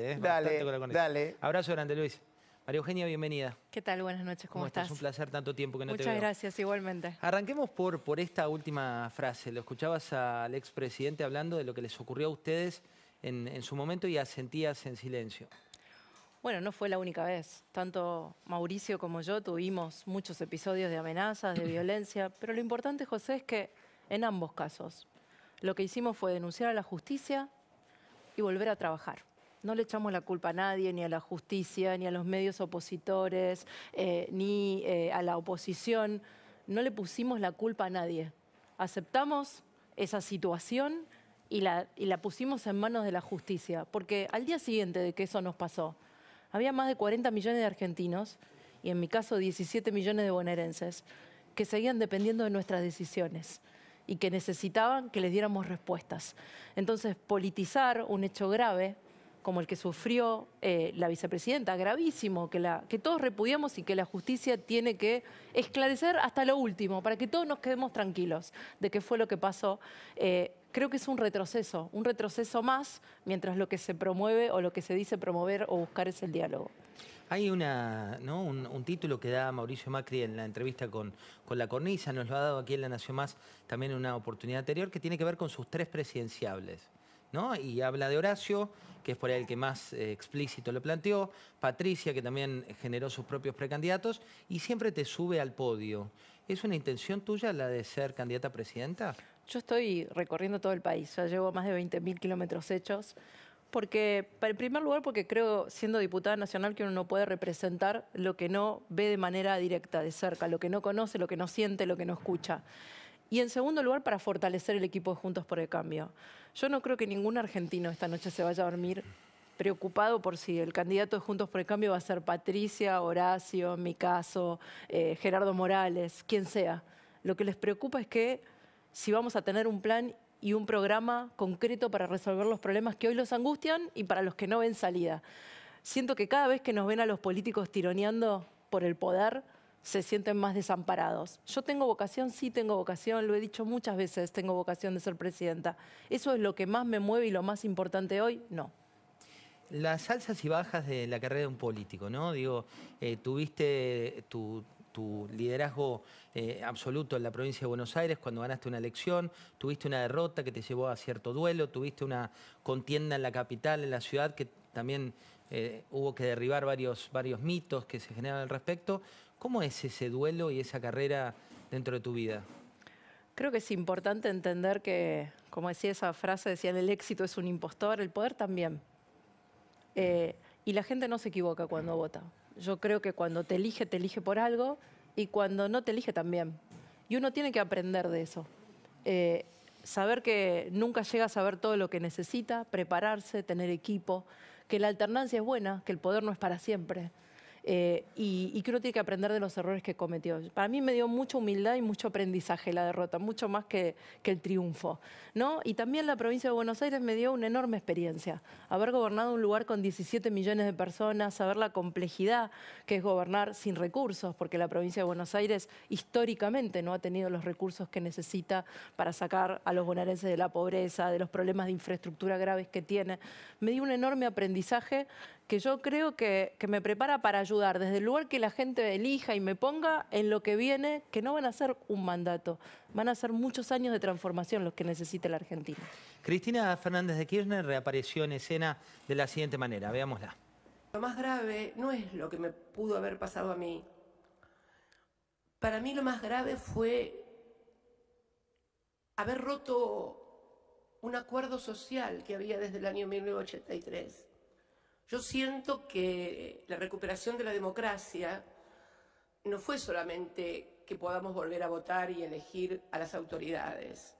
¿eh? Dale, Abrazo grande, Luis. María Eugenia, bienvenida. ¿Qué tal? Buenas noches, ¿cómo, estás? Es un placer tanto tiempo que no te veo. Muchas gracias, igualmente. Arranquemos por, esta última frase. Lo escuchabas al expresidente hablando de lo que les ocurrió a ustedes en su momento y asentías en silencio. Bueno, no fue la única vez. Tanto Mauricio como yo tuvimos muchos episodios de amenazas, de violencia, pero lo importante, José, es que en ambos casos lo que hicimos fue denunciar a la justicia y volver a trabajar no le echamos la culpa a nadie, ni a la justicia, ni a los medios opositores, eh, ni eh, a la oposición. No le pusimos la culpa a nadie. Aceptamos esa situación y la, y la pusimos en manos de la justicia, porque al día siguiente de que eso nos pasó, había más de 40 millones de argentinos, y en mi caso 17 millones de bonaerenses, que seguían dependiendo de nuestras decisiones y que necesitaban que les diéramos respuestas. Entonces, politizar un hecho grave como el que sufrió eh, la vicepresidenta, gravísimo, que, todos repudiamos y que la justicia tiene que esclarecer hasta lo último, para que todos nos quedemos tranquilos de qué fue lo que pasó. Eh, creo que es un retroceso, un retroceso más, mientras lo que se promueve o lo que se dice promover o buscar es el diálogo. Hay un, título que da Mauricio Macri en la entrevista con, con La Cornisa, nos lo ha dado aquí en La Nación Más también en una oportunidad anterior, que tiene que ver con sus tres presidenciables. Y habla de Horacio, que es por ahí el que más eh, explícito lo planteó, Patricia, que también generó sus propios precandidatos, y siempre te sube al podio. ¿Es una intención tuya la de ser candidata a presidenta? Yo estoy recorriendo todo el país, ya llevo más de 20.000 kilómetros hechos, porque, en primer lugar, porque creo, siendo diputada nacional, que uno no puede representar lo que no ve de manera directa, de cerca, lo que no conoce, lo que no siente, lo que no escucha. Y en segundo lugar, para fortalecer el equipo de Juntos por el Cambio. Yo no creo que ningún argentino esta noche se vaya a dormir preocupado por si el candidato de Juntos por el Cambio va a ser Patricia, Horacio, en mi caso, eh, Gerardo Morales, quien sea. Lo que les preocupa es que si vamos a tener un plan y un programa concreto para resolver los problemas que hoy los angustian y para los que no ven salida. Siento que cada vez que nos ven a los políticos tironeando por el poder, se sienten más desamparados. Yo tengo vocación, sí tengo vocación, lo he dicho muchas veces, tengo vocación de ser presidenta. ¿Eso es lo que más me mueve y lo más importante hoy? No. Las alzas y bajas de la carrera de un político, ¿no? Digo, eh, tuviste tu, liderazgo eh, absoluto en la provincia de Buenos Aires cuando ganaste una elección, tuviste una derrota que te llevó a cierto duelo, tuviste una contienda en la capital, en la ciudad, que también eh, hubo que derribar varios, varios mitos que se generan al respecto. ¿Cómo es ese duelo y esa carrera dentro de tu vida? Creo que es importante entender que, como decía esa frase, decían el éxito es un impostor, el poder también. Eh, y la gente no se equivoca cuando vota. Yo creo que cuando te elige, te elige por algo y cuando no te elige también. Y uno tiene que aprender de eso. Eh, saber que nunca llega a saber todo lo que necesita, prepararse, tener equipo, que la alternancia es buena, que el poder no es para siempre. Eh, y, y, creo que tiene que aprender de los errores que cometió. Para mí me dio mucha humildad y mucho aprendizaje la derrota, mucho más que, que el triunfo. ¿no? Y también la provincia de Buenos Aires me dio una enorme experiencia. Haber gobernado un lugar con 17 millones de personas, saber la complejidad que es gobernar sin recursos, porque la provincia de Buenos Aires históricamente no ha tenido los recursos que necesita para sacar a los bonaerenses de la pobreza, de los problemas de infraestructura graves que tiene. Me dio un enorme aprendizaje que yo creo que, me prepara para ayudar desde el lugar que la gente elija y me ponga en lo que viene, que no van a ser un mandato, van a ser muchos años de transformación los que necesita la Argentina. Cristina Fernández de Kirchner reapareció en escena de la siguiente manera, veámosla. Lo más grave no es lo que me pudo haber pasado a mí. Para mí lo más grave fue haber roto un acuerdo social que había desde el año 1983 yo siento que la recuperación de la democracia no fue solamente que podamos volver a votar y elegir a las autoridades.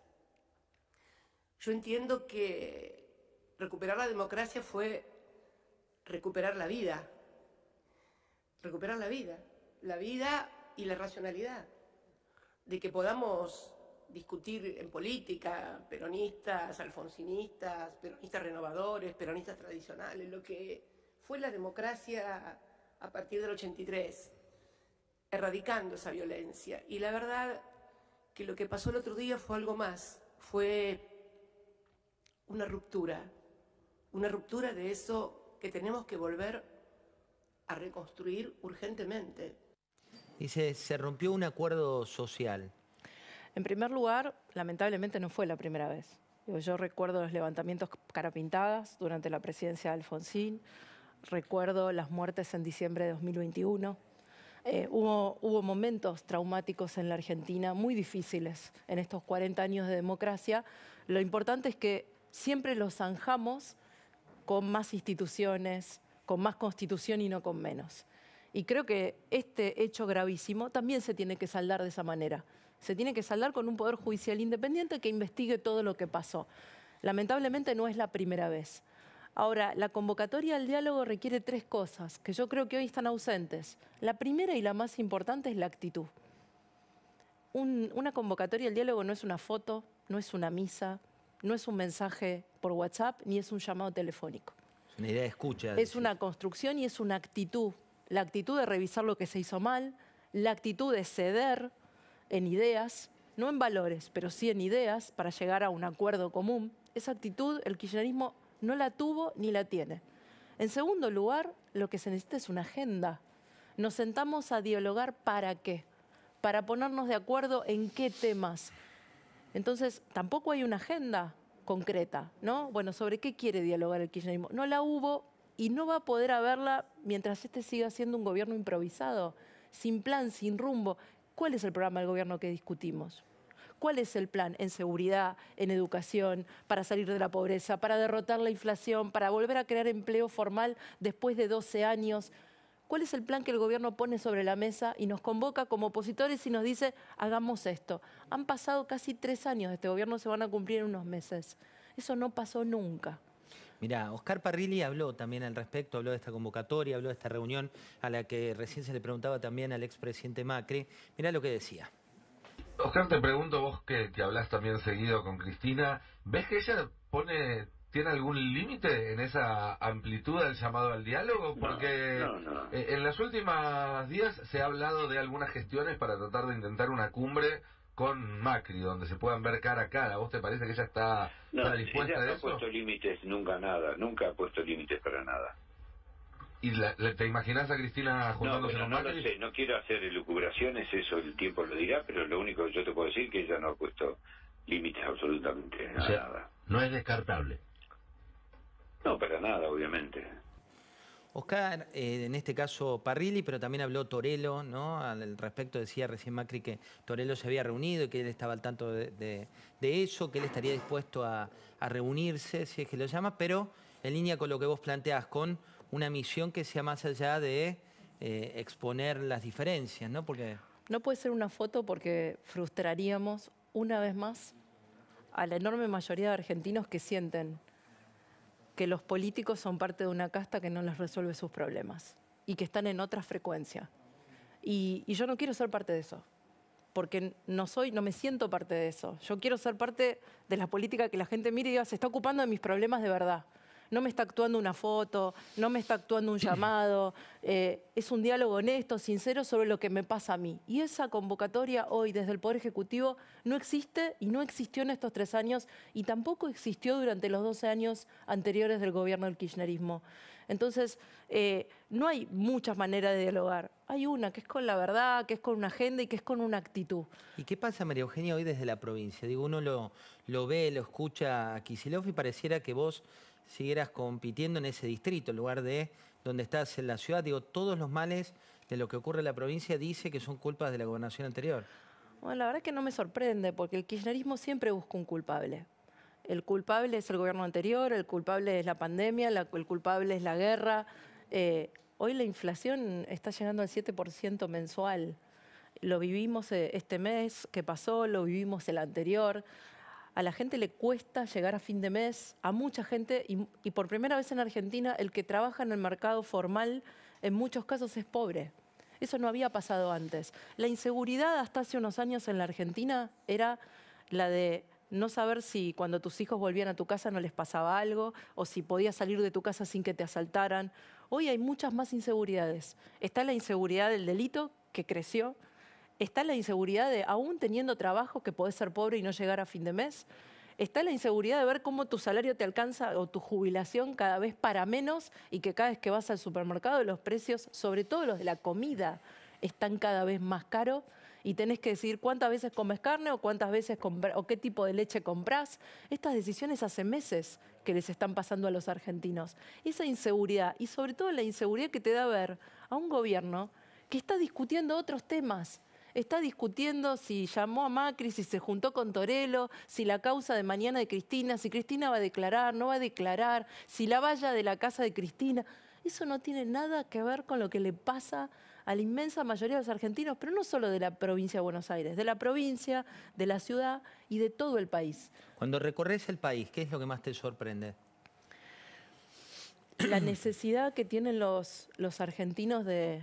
Yo entiendo que recuperar la democracia fue recuperar la vida, recuperar la vida, la vida y la racionalidad, de que podamos discutir en política, peronistas, alfonsinistas, peronistas renovadores, peronistas tradicionales, lo que fue la democracia a partir del 83, erradicando esa violencia. Y la verdad que lo que pasó el otro día fue algo más, fue una ruptura, una ruptura de eso que tenemos que volver a reconstruir urgentemente. Dice, se rompió un acuerdo social en primer lugar, lamentablemente no fue la primera vez. Yo recuerdo los levantamientos carapintadas durante la presidencia de Alfonsín, recuerdo las muertes en diciembre de 2021. Eh, hubo, hubo momentos traumáticos en la Argentina muy difíciles en estos 40 años de democracia. Lo importante es que siempre los zanjamos con más instituciones, con más constitución y no con menos. Y creo que este hecho gravísimo también se tiene que saldar de esa manera se tiene que saldar con un poder judicial independiente que investigue todo lo que pasó. Lamentablemente no es la primera vez. Ahora, la convocatoria al diálogo requiere tres cosas que yo creo que hoy están ausentes. La primera y la más importante es la actitud. una convocatoria al diálogo no es una foto, no es una misa, no es un mensaje por WhatsApp, ni es un llamado telefónico. Es una idea de escucha. Es una construcción y es una actitud. La actitud de revisar lo que se hizo mal, la actitud de ceder en ideas, no en valores, pero sí en ideas para llegar a un acuerdo común, esa actitud el kirchnerismo no la tuvo ni la tiene. En segundo lugar, lo que se necesita es una agenda. Nos sentamos a dialogar para qué, para ponernos de acuerdo en qué temas. Entonces, tampoco hay una agenda concreta, ¿no? Bueno, ¿sobre qué quiere dialogar el kirchnerismo? No la hubo y no va a poder haberla mientras este siga siendo un gobierno improvisado, sin plan, sin rumbo. ¿Cuál es el programa del gobierno que discutimos? ¿Cuál es el plan en seguridad, en educación, para salir de la pobreza, para derrotar la inflación, para volver a crear empleo formal después de 12 años? ¿Cuál es el plan que el gobierno pone sobre la mesa y nos convoca como opositores y nos dice, hagamos esto? Han pasado casi tres años de este gobierno, se van a cumplir en unos meses. Eso no pasó nunca. Mirá, Oscar Parrilli habló también al respecto, habló de esta convocatoria, habló de esta reunión a la que recién se le preguntaba también al expresidente Macri. Mirá lo que decía. Oscar, te pregunto vos que, te hablas también seguido con Cristina, ¿ves que ella pone ¿Tiene algún límite en esa amplitud del llamado al diálogo? Porque eh, en los últimos días se ha hablado de algunas gestiones para tratar de intentar una cumbre con Macri, donde se puedan ver cara a cara. ¿Vos te parece que ella está, dispuesta no a No ha puesto límites nunca nada, nunca ha puesto límites para nada. ¿Y la, te imaginas a Cristina juntándose no, con no No, sé, no quiero hacer elucubraciones, eso el tiempo lo dirá, pero lo único que yo te puedo decir es que ella no ha puesto límites absolutamente nada. No es descartable. No, para nada, obviamente. Oscar, eh, en este caso Parrilli, pero también habló Torello, ¿no? Al respecto decía recién Macri que Torello se había reunido, y que él estaba al tanto de, eso, que él estaría dispuesto a, reunirse, si es que lo llama, pero en línea con lo que vos planteás, con una misión que sea más allá de eh, exponer las diferencias, ¿no? Porque... No puede ser una foto porque frustraríamos una vez más a la enorme mayoría de argentinos que sienten que los políticos son parte de una casta que no les resuelve sus problemas y que están en otra frecuencia. Y, yo no quiero ser parte de eso, porque no soy, no me siento parte de eso. Yo quiero ser parte de la política que la gente mire y diga, se está ocupando de mis problemas de verdad no me está actuando una foto, no me está actuando un llamado, eh, es un diálogo honesto, sincero sobre lo que me pasa a mí. Y esa convocatoria hoy desde el Poder Ejecutivo no existe y no existió en estos tres años y tampoco existió durante los 12 años anteriores del gobierno del Kirchnerismo. Entonces, eh, no hay muchas maneras de dialogar. Hay una, que es con la verdad, que es con una agenda y que es con una actitud. ¿Y qué pasa, María Eugenia, hoy desde la provincia? Digo, uno lo, lo ve, lo escucha a Kisilov y pareciera que vos siguieras compitiendo en ese distrito, en lugar de donde estás en la ciudad. Digo, todos los males de lo que ocurre en la provincia dice que son culpas de la gobernación anterior. Bueno, la verdad que no me sorprende, porque el kirchnerismo siempre busca un culpable. El culpable es el gobierno anterior, el culpable es la pandemia, el culpable es la guerra. Eh, hoy la inflación está llegando al 7% mensual. Lo vivimos eh, este mes que pasó, lo vivimos el anterior a la gente le cuesta llegar a fin de mes, a mucha gente, y, por primera vez en Argentina el que trabaja en el mercado formal en muchos casos es pobre. Eso no había pasado antes. La inseguridad hasta hace unos años en la Argentina era la de no saber si cuando tus hijos volvían a tu casa no les pasaba algo o si podías salir de tu casa sin que te asaltaran. Hoy hay muchas más inseguridades. Está la inseguridad del delito, que creció, Está la inseguridad de, aún teniendo trabajo, que podés ser pobre y no llegar a fin de mes. Está la inseguridad de ver cómo tu salario te alcanza o tu jubilación cada vez para menos y que cada vez que vas al supermercado los precios, sobre todo los de la comida, están cada vez más caros y tenés que decir cuántas veces comes carne o cuántas veces o qué tipo de leche compras. Estas decisiones hace meses que les están pasando a los argentinos. Esa inseguridad y sobre todo la inseguridad que te da ver a un gobierno que está discutiendo otros temas está discutiendo si llamó a Macri, si se juntó con Torello, si la causa de mañana de Cristina, si Cristina va a declarar, no va a declarar, si la valla de la casa de Cristina. Eso no tiene nada que ver con lo que le pasa a la inmensa mayoría de los argentinos, pero no solo de la provincia de Buenos Aires, de la provincia, de la ciudad y de todo el país. Cuando recorres el país, ¿qué es lo que más te sorprende? La necesidad que tienen los, los argentinos de,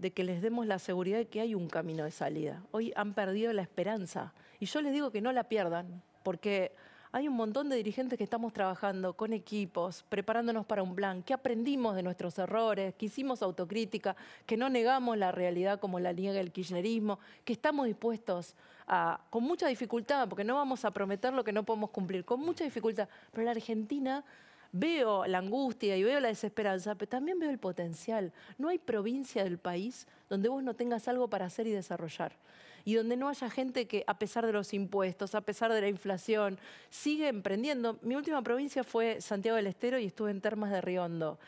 de que les demos la seguridad de que hay un camino de salida. Hoy han perdido la esperanza y yo les digo que no la pierdan, porque hay un montón de dirigentes que estamos trabajando con equipos, preparándonos para un plan, que aprendimos de nuestros errores, que hicimos autocrítica, que no negamos la realidad como la niega el kirchnerismo, que estamos dispuestos a, con mucha dificultad, porque no vamos a prometer lo que no podemos cumplir, con mucha dificultad, pero la Argentina veo la angustia y veo la desesperanza, pero también veo el potencial. No hay provincia del país donde vos no tengas algo para hacer y desarrollar. Y donde no haya gente que, a pesar de los impuestos, a pesar de la inflación, sigue emprendiendo. Mi última provincia fue Santiago del Estero y estuve en Termas de Riondo.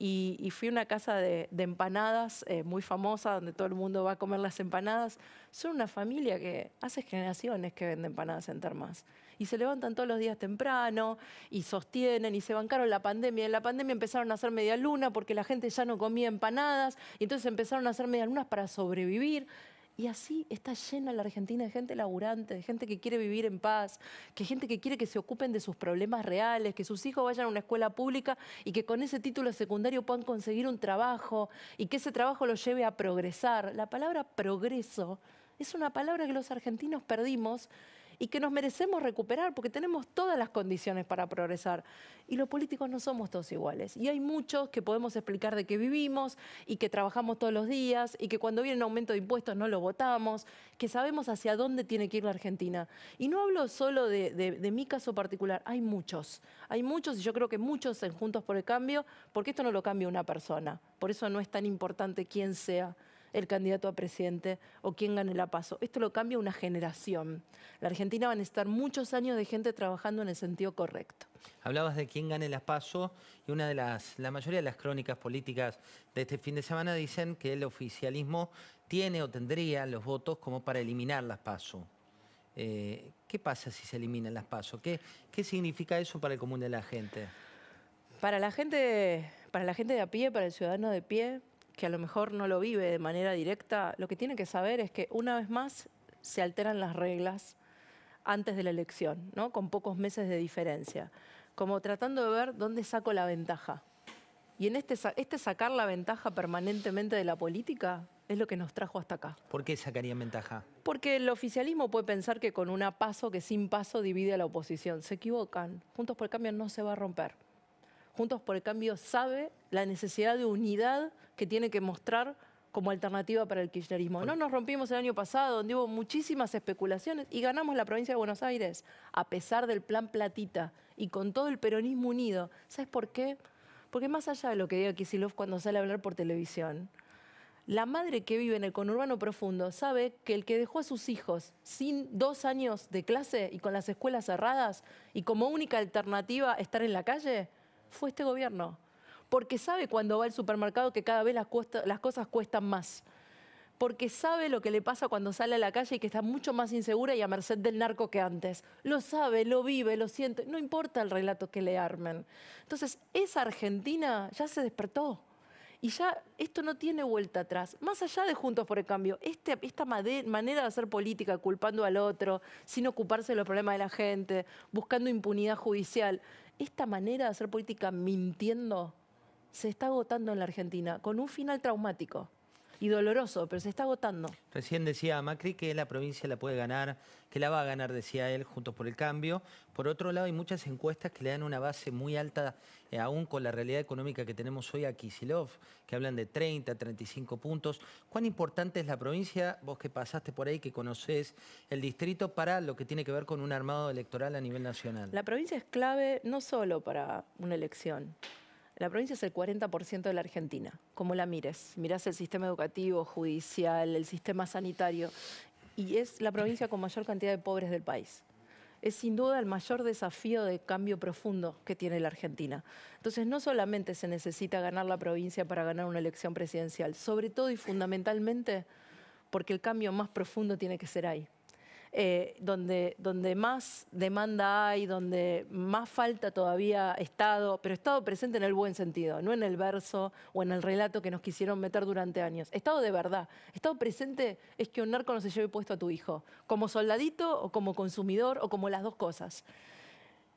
Y, y, fui a una casa de, empanadas eh, muy famosa, donde todo el mundo va a comer las empanadas. Son una familia que hace generaciones que vende empanadas en termas y se levantan todos los días temprano y sostienen y se bancaron la pandemia. En la pandemia empezaron a hacer media luna porque la gente ya no comía empanadas y entonces empezaron a hacer media lunas para sobrevivir. Y así está llena la Argentina de gente laburante, de gente que quiere vivir en paz, que gente que quiere que se ocupen de sus problemas reales, que sus hijos vayan a una escuela pública y que con ese título secundario puedan conseguir un trabajo y que ese trabajo los lleve a progresar. La palabra progreso es una palabra que los argentinos perdimos y que nos merecemos recuperar porque tenemos todas las condiciones para progresar. Y los políticos no somos todos iguales. Y hay muchos que podemos explicar de que vivimos y que trabajamos todos los días y que cuando viene un aumento de impuestos no lo votamos, que sabemos hacia dónde tiene que ir la Argentina. Y no hablo solo de, de mi caso particular, hay muchos. Hay muchos y yo creo que muchos en Juntos por el Cambio, porque esto no lo cambia una persona. Por eso no es tan importante quién sea el candidato a presidente o quién gane la paso. Esto lo cambia una generación. La Argentina va a estar muchos años de gente trabajando en el sentido correcto. Hablabas de quién gane la paso y una de las, la mayoría de las crónicas políticas de este fin de semana dicen que el oficialismo tiene o tendría los votos como para eliminar las paso. Eh, ¿Qué pasa si se eliminan las PASO? ¿Qué, ¿Qué significa eso para el común de la gente? Para la gente, para la gente de a pie, para el ciudadano de pie, que a lo mejor no lo vive de manera directa, lo que tiene que saber es que una vez más se alteran las reglas antes de la elección, ¿no? con pocos meses de diferencia, como tratando de ver dónde saco la ventaja. Y en este, este sacar la ventaja permanentemente de la política es lo que nos trajo hasta acá. ¿Por qué sacarían ventaja? Porque el oficialismo puede pensar que con una paso que sin paso divide a la oposición. Se equivocan. Juntos por el Cambio no se va a romper. Juntos por el Cambio sabe la necesidad de unidad que tiene que mostrar como alternativa para el kirchnerismo. No nos rompimos el año pasado, donde hubo muchísimas especulaciones y ganamos la provincia de Buenos Aires, a pesar del plan Platita y con todo el peronismo unido. ¿Sabes por qué? Porque más allá de lo que diga Kisilov cuando sale a hablar por televisión, la madre que vive en el conurbano profundo sabe que el que dejó a sus hijos sin dos años de clase y con las escuelas cerradas y como única alternativa estar en la calle, fue este gobierno. Porque sabe cuando va al supermercado que cada vez las, cosas cuestan más. Porque sabe lo que le pasa cuando sale a la calle y que está mucho más insegura y a merced del narco que antes. Lo sabe, lo vive, lo siente. No importa el relato que le armen. Entonces, esa Argentina ya se despertó. Y ya esto no tiene vuelta atrás. Más allá de Juntos por el Cambio, este, esta manera de hacer política culpando al otro, sin ocuparse de los problemas de la gente, buscando impunidad judicial, esta manera de hacer política mintiendo se está agotando en la Argentina, con un final traumático y doloroso, pero se está agotando. Recién decía Macri que la provincia la puede ganar, que la va a ganar, decía él, Juntos por el Cambio. Por otro lado, hay muchas encuestas que le dan una base muy alta, eh, aún con la realidad económica que tenemos hoy aquí, Silov, que hablan de 30, 35 puntos. ¿Cuán importante es la provincia, vos que pasaste por ahí, que conocés el distrito, para lo que tiene que ver con un armado electoral a nivel nacional? La provincia es clave no solo para una elección, la provincia es el 40% de la Argentina, como la mires. Mirás el sistema educativo, judicial, el sistema sanitario, y es la provincia con mayor cantidad de pobres del país. Es sin duda el mayor desafío de cambio profundo que tiene la Argentina. Entonces, no solamente se necesita ganar la provincia para ganar una elección presidencial, sobre todo y fundamentalmente porque el cambio más profundo tiene que ser ahí. Eh, donde, donde más demanda hay, donde más falta todavía Estado, pero Estado presente en el buen sentido, no en el verso o en el relato que nos quisieron meter durante años. Estado de verdad. Estado presente es que un narco no se lleve puesto a tu hijo, como soldadito o como consumidor o como las dos cosas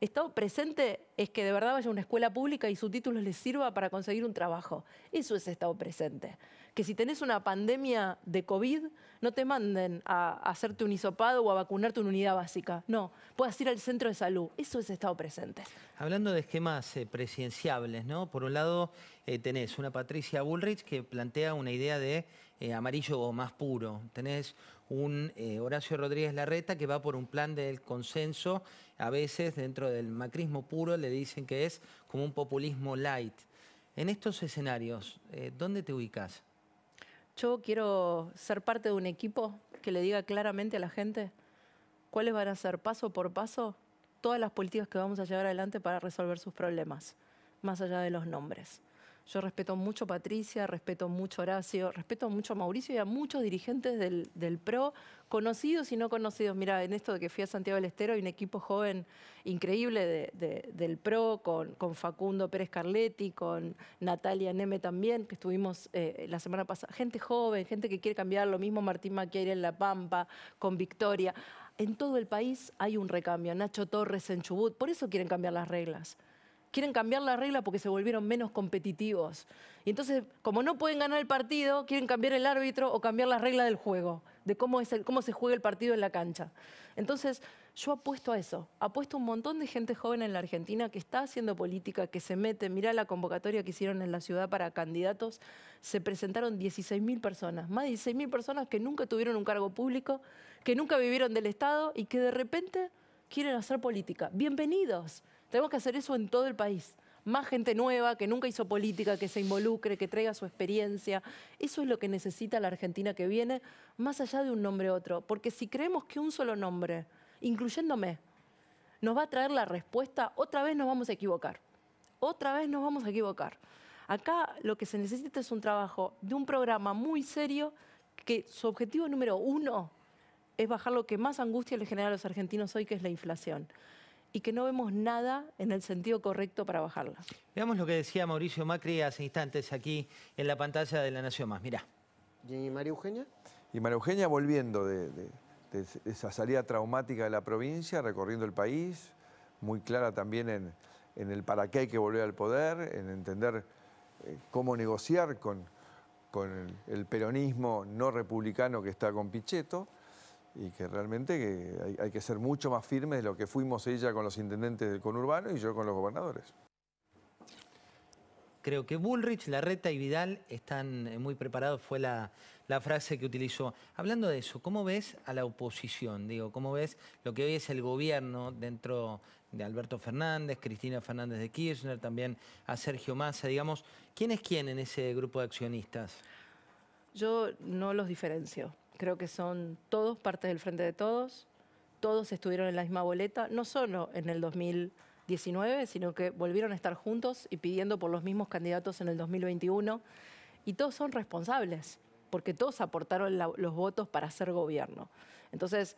estado presente es que de verdad vaya a una escuela pública y su título les sirva para conseguir un trabajo. Eso es estado presente. Que si tenés una pandemia de COVID, no te manden a, hacerte un hisopado o a vacunarte una unidad básica. No, puedas ir al centro de salud. Eso es estado presente. Hablando de esquemas eh, ¿no? Por un lado, eh, tenés una Patricia Bullrich que plantea una idea de eh, amarillo amarillo más puro. Tenés un eh, Horacio Rodríguez Larreta que va por un plan del consenso, a veces dentro del macrismo puro le dicen que es como un populismo light. En estos escenarios, eh, ¿dónde te ubicas? Yo quiero ser parte de un equipo que le diga claramente a la gente cuáles van a ser paso por paso todas las políticas que vamos a llevar adelante para resolver sus problemas, más allá de los nombres. Yo respeto mucho a Patricia, respeto mucho a Horacio, respeto mucho a Mauricio y a muchos dirigentes del, PRO, conocidos y no conocidos. Mira, en esto de que fui a Santiago del Estero, hay un equipo joven increíble del PRO, con, Facundo Pérez Carletti, con Natalia Neme también, que estuvimos eh, la semana pasada. Gente joven, gente que quiere cambiar, lo mismo Martín Maquiaire en La Pampa, con Victoria. En todo el país hay un recambio. Nacho Torres en Chubut, por eso quieren cambiar las reglas quieren cambiar la regla porque se volvieron menos competitivos. Y entonces, como no pueden ganar el partido, quieren cambiar el árbitro o cambiar la regla del juego, de cómo, es el, cómo se juega el partido en la cancha. Entonces, yo apuesto a eso. Apuesto a un montón de gente joven en la Argentina que está haciendo política, que se mete. Mirá la convocatoria que hicieron en la ciudad para candidatos. Se presentaron 16.000 personas, más de 16.000 personas que nunca tuvieron un cargo público, que nunca vivieron del Estado y que de repente quieren hacer política. Bienvenidos. Tenemos que hacer eso en todo el país. Más gente nueva que nunca hizo política, que se involucre, que traiga su experiencia. Eso es lo que necesita la Argentina que viene, más allá de un nombre u otro. Porque si creemos que un solo nombre, incluyéndome, nos va a traer la respuesta, otra vez nos vamos a equivocar. Otra vez nos vamos a equivocar. Acá lo que se necesita es un trabajo de un programa muy serio que su objetivo número uno es bajar lo que más angustia le genera a los argentinos hoy, que es la inflación y que no vemos nada en el sentido correcto para bajarla. Veamos lo que decía Mauricio Macri hace instantes aquí en la pantalla de La Nación Más. Mirá. ¿Y María Eugenia? Y María Eugenia volviendo de, esa salida traumática de la provincia, recorriendo el país, muy clara también en, el para qué hay que volver al poder, en entender eh, cómo negociar con, el, el, peronismo no republicano que está con Pichetto y que realmente hay, que ser mucho más firmes de lo que fuimos ella con los intendentes del conurbano y yo con los gobernadores. Creo que Bullrich, Larreta y Vidal están eh, muy preparados, fue la, la frase que utilizó. Hablando de eso, ¿cómo ves a la oposición? Digo, ¿cómo ves lo que hoy es el gobierno dentro de Alberto Fernández, Cristina Fernández de Kirchner, también a Sergio Massa, digamos, ¿quién es quién en ese grupo de accionistas? Yo no los diferencio. Creo que son todos parte del frente de todos. Todos estuvieron en la misma boleta, no solo en el 2019, sino que volvieron a estar juntos y pidiendo por los mismos candidatos en el 2021. Y todos son responsables, porque todos aportaron los votos para hacer gobierno. Entonces,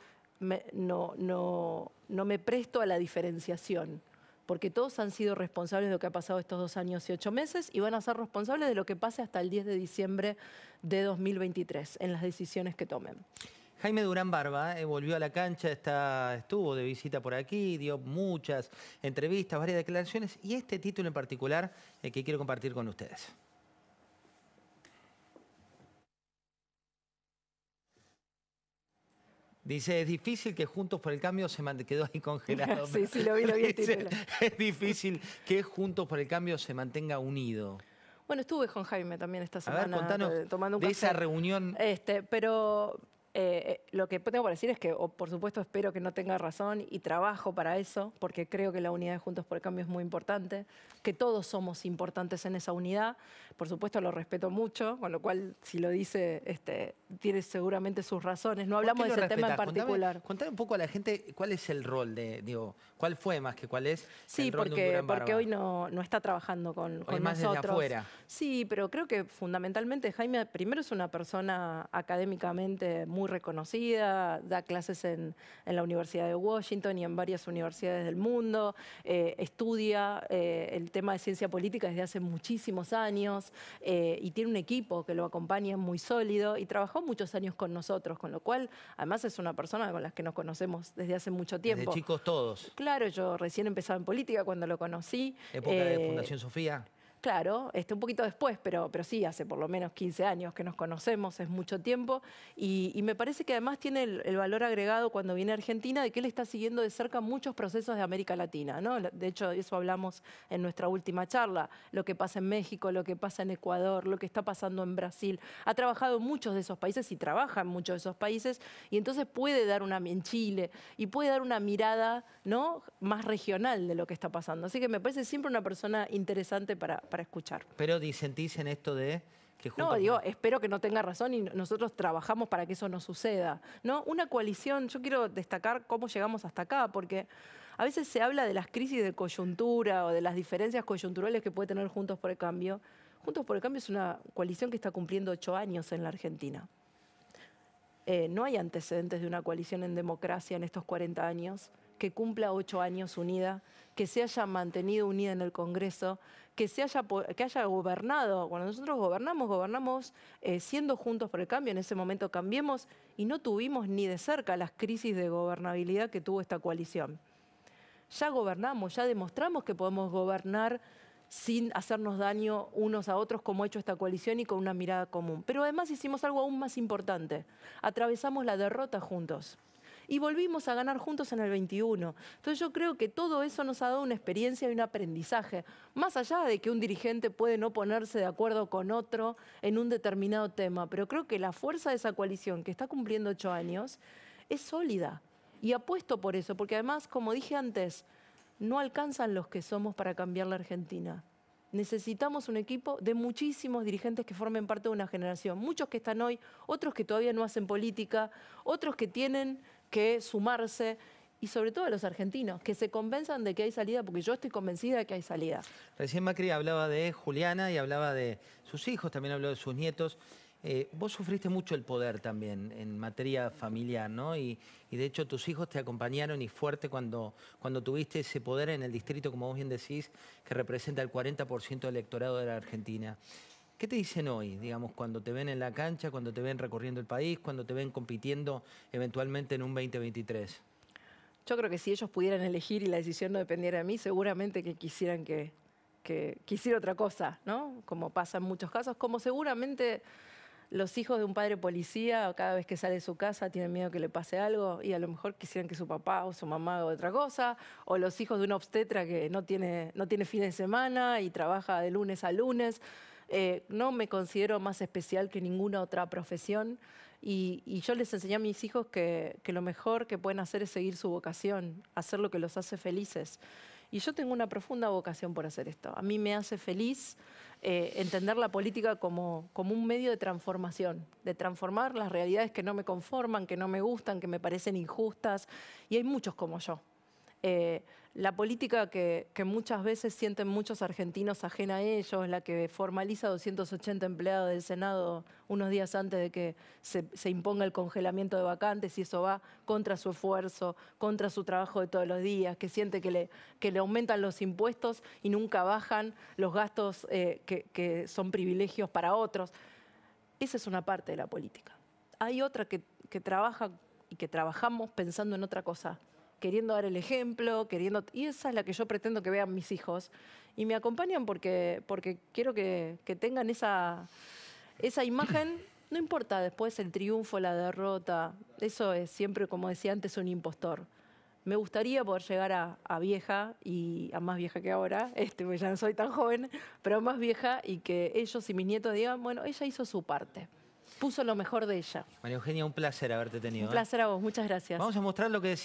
no, no, no me presto a la diferenciación porque todos han sido responsables de lo que ha pasado estos dos años y ocho meses y van a ser responsables de lo que pase hasta el 10 de diciembre de 2023 en las decisiones que tomen. Jaime Durán Barba eh, volvió a la cancha, está, estuvo de visita por aquí, dio muchas entrevistas, varias declaraciones y este título en particular eh, que quiero compartir con ustedes. Dice, es difícil que Juntos por el Cambio se quedó ahí congelado. es difícil que Juntos por el Cambio se mantenga unido. Bueno, estuve con Jaime también esta semana. Eh, tomando un de esa reunión. Este, pero eh, eh, lo que tengo para decir es que, por supuesto, espero que no tenga razón y trabajo para eso, porque creo que la unidad de Juntos por el Cambio es muy importante, que todos somos importantes en esa unidad, por supuesto lo respeto mucho, con lo cual si lo dice, este, tiene seguramente sus razones. No hablamos de ese tema en particular. Contar un poco a la gente cuál es el rol de, digo, cuál fue más que cuál es. Sí, el rol porque, porque hoy no, está trabajando con, más nosotros. Sí, pero creo que fundamentalmente Jaime primero es una persona académicamente muy reconocida, da clases en, la Universidad de Washington y en varias universidades del mundo, eh, estudia eh, el tema de ciencia política desde hace muchísimos años. Eh, y tiene un equipo que lo acompaña muy sólido y trabajó muchos años con nosotros, con lo cual además es una persona con la que nos conocemos desde hace mucho tiempo. Desde chicos todos. Claro, yo recién empezaba en política cuando lo conocí. Época de eh, Fundación Sofía. Claro, está un poquito después, pero, pero sí, hace por lo menos 15 años que nos conocemos, es mucho tiempo, y, me parece que además tiene el, valor agregado cuando viene a Argentina de que él está siguiendo de cerca muchos procesos de América Latina, ¿no? De hecho, de eso hablamos en nuestra última charla, lo que pasa en México, lo que pasa en Ecuador, lo que está pasando en Brasil. Ha trabajado en muchos de esos países y trabaja en muchos de esos países, y entonces puede dar una, en Chile, y puede dar una mirada, ¿no? Más regional de lo que está pasando. Así que me parece siempre una persona interesante para para escuchar. Pero disentís en esto de... Que no, digo, espero que no tenga razón y nosotros trabajamos para que eso no suceda. ¿no? Una coalición, yo quiero destacar cómo llegamos hasta acá, porque a veces se habla de las crisis de coyuntura o de las diferencias coyunturales que puede tener Juntos por el Cambio. Juntos por el Cambio es una coalición que está cumpliendo ocho años en la Argentina. Eh, no hay antecedentes de una coalición en democracia en estos 40 años que cumpla ocho años unida, que se haya mantenido unida en el Congreso, que, se haya, que haya gobernado. Cuando nosotros gobernamos, gobernamos eh, siendo juntos por el cambio, en ese momento cambiemos y no tuvimos ni de cerca las crisis de gobernabilidad que tuvo esta coalición. Ya gobernamos, ya demostramos que podemos gobernar sin hacernos daño unos a otros como ha hecho esta coalición y con una mirada común. Pero además hicimos algo aún más importante, atravesamos la derrota juntos y volvimos a ganar juntos en el 21. Entonces yo creo que todo eso nos ha dado una experiencia y un aprendizaje, más allá de que un dirigente puede no ponerse de acuerdo con otro en un determinado tema, pero creo que la fuerza de esa coalición que está cumpliendo ocho años es sólida y apuesto por eso, porque además, como dije antes, no alcanzan los que somos para cambiar la Argentina. Necesitamos un equipo de muchísimos dirigentes que formen parte de una generación, muchos que están hoy, otros que todavía no hacen política, otros que tienen que sumarse y sobre todo a los argentinos, que se convenzan de que hay salida, porque yo estoy convencida de que hay salida. Recién Macri hablaba de Juliana y hablaba de sus hijos, también habló de sus nietos. Eh, vos sufriste mucho el poder también en materia familiar, ¿no? Y, de hecho tus hijos te acompañaron y fuerte cuando, cuando tuviste ese poder en el distrito, como vos bien decís, que representa el 40% del electorado de la Argentina. ¿Qué te dicen hoy, digamos, cuando te ven en la cancha, cuando te ven recorriendo el país, cuando te ven compitiendo eventualmente en un 2023? Yo creo que si ellos pudieran elegir y la decisión no dependiera de mí, seguramente que quisieran que, que quisiera otra cosa, ¿no? Como pasa en muchos casos, como seguramente los hijos de un padre policía cada vez que sale de su casa tienen miedo que le pase algo y a lo mejor quisieran que su papá o su mamá haga otra cosa, o los hijos de una obstetra que no tiene, no tiene fin de semana y trabaja de lunes a lunes. Eh, no me considero más especial que ninguna otra profesión y, yo les enseñé a mis hijos que, lo mejor que pueden hacer es seguir su vocación, hacer lo que los hace felices. Y yo tengo una profunda vocación por hacer esto. A mí me hace feliz eh, entender la política como un medio de transformación, de transformar las realidades que no me conforman, que no me gustan, que me parecen injustas. Y hay muchos como yo. Eh, la política que, muchas veces sienten muchos argentinos ajena a ellos, la que formaliza 280 empleados del Senado unos días antes de que se, imponga el congelamiento de vacantes y eso va contra su esfuerzo, contra su trabajo de todos los días, que siente que le, aumentan los impuestos y nunca bajan los gastos eh, que, son privilegios para otros. Esa es una parte de la política. Hay otra que trabaja y que trabajamos pensando en otra cosa, queriendo dar el ejemplo, queriendo... Y esa es la que yo pretendo que vean mis hijos. Y me acompañan porque, porque quiero que, que tengan esa, esa imagen no importa después el triunfo, la derrota, eso es siempre, como decía antes, un impostor. Me gustaría poder llegar a, vieja y a más vieja que ahora, este, porque ya no soy tan joven, pero más vieja y que ellos y mis nietos digan, bueno, ella hizo su parte. Puso lo mejor de ella. María Eugenia, un placer haberte tenido. Un placer ¿eh? a vos, muchas gracias. Vamos a mostrar lo que decía.